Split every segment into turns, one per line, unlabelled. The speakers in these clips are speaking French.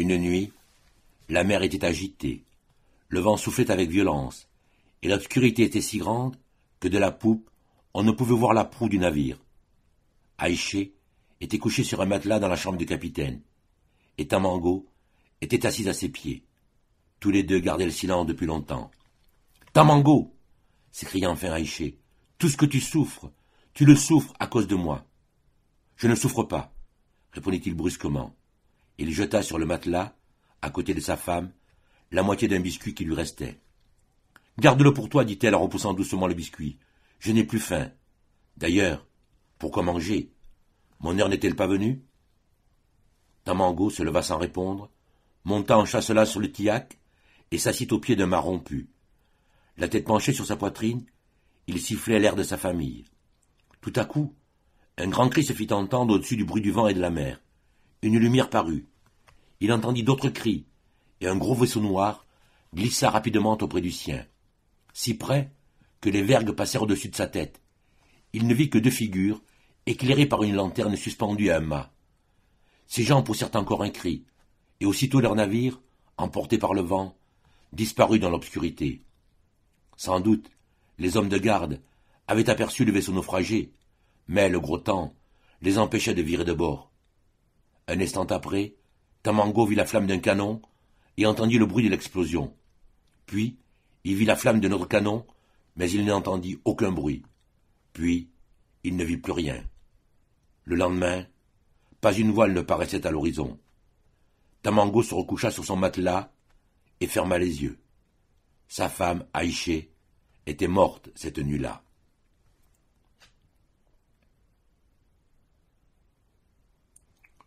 Une nuit, la mer était agitée, le vent soufflait avec violence, et l'obscurité était si grande que de la poupe, on ne pouvait voir la proue du navire. Aïché était couché sur un matelas dans la chambre du capitaine, et Tamango était assis à ses pieds. Tous les deux gardaient le silence depuis longtemps. Tamango s'écria enfin Aïché, tout ce que tu souffres, tu le souffres à cause de moi. Je ne souffre pas, répondit-il brusquement. Il jeta sur le matelas, à côté de sa femme, la moitié d'un biscuit qui lui restait. Garde-le pour toi, dit-elle en repoussant doucement le biscuit. Je n'ai plus faim. D'ailleurs, pourquoi manger Mon heure n'est-elle pas venue Tamango se leva sans répondre, monta en chasselas sur le tillac et s'assit au pied d'un mât rompu. La tête penchée sur sa poitrine, il sifflait l'air de sa famille. Tout à coup, un grand cri se fit entendre au-dessus du bruit du vent et de la mer. Une lumière parut il entendit d'autres cris, et un gros vaisseau noir glissa rapidement auprès du sien, si près que les vergues passèrent au-dessus de sa tête. Il ne vit que deux figures, éclairées par une lanterne suspendue à un mât. Ses gens poussèrent encore un cri, et aussitôt leur navire, emporté par le vent, disparut dans l'obscurité. Sans doute, les hommes de garde avaient aperçu le vaisseau naufragé, mais le gros temps les empêchait de virer de bord. Un instant après, Tamango vit la flamme d'un canon et entendit le bruit de l'explosion. Puis, il vit la flamme d'un autre canon, mais il n'entendit aucun bruit. Puis, il ne vit plus rien. Le lendemain, pas une voile ne paraissait à l'horizon. Tamango se recoucha sur son matelas et ferma les yeux. Sa femme, Aïché, était morte cette nuit-là.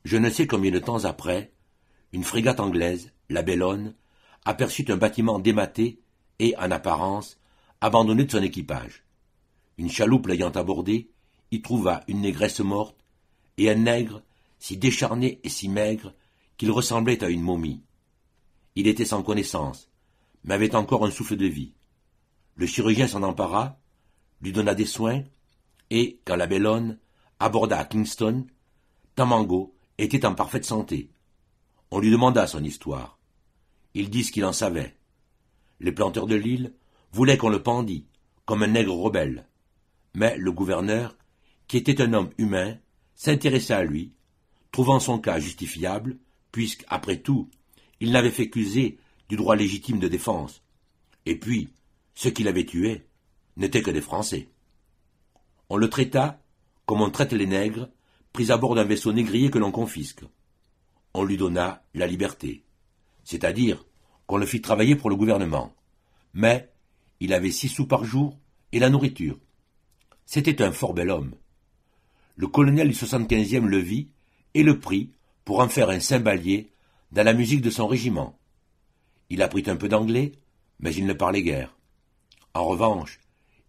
Je ne sais combien de temps après, une frégate anglaise, la Bellone, aperçut un bâtiment dématé et, en apparence, abandonné de son équipage. Une chaloupe l'ayant abordé, y trouva une négresse morte et un nègre si décharné et si maigre qu'il ressemblait à une momie. Il était sans connaissance, mais avait encore un souffle de vie. Le chirurgien s'en empara, lui donna des soins, et, quand la Bellone aborda à Kingston, Tamango était en parfaite santé. On lui demanda son histoire. Il dit qu'il en savait. Les planteurs de l'île voulaient qu'on le pendît, comme un nègre rebelle. Mais le gouverneur, qui était un homme humain, s'intéressa à lui, trouvant son cas justifiable, puisque, après tout, il n'avait fait qu'user du droit légitime de défense. Et puis, ceux qui l'avaient tué n'étaient que des Français. On le traita comme on traite les nègres, pris à bord d'un vaisseau négrier que l'on confisque on lui donna la liberté, c'est-à-dire qu'on le fit travailler pour le gouvernement. Mais il avait six sous par jour et la nourriture. C'était un fort bel homme. Le colonel du 75e le vit et le prit pour en faire un cymbalier dans la musique de son régiment. Il apprit un peu d'anglais, mais il ne parlait guère. En revanche,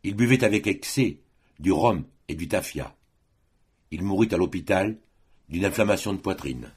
il buvait avec excès du rhum et du tafia. Il mourut à l'hôpital d'une inflammation de poitrine.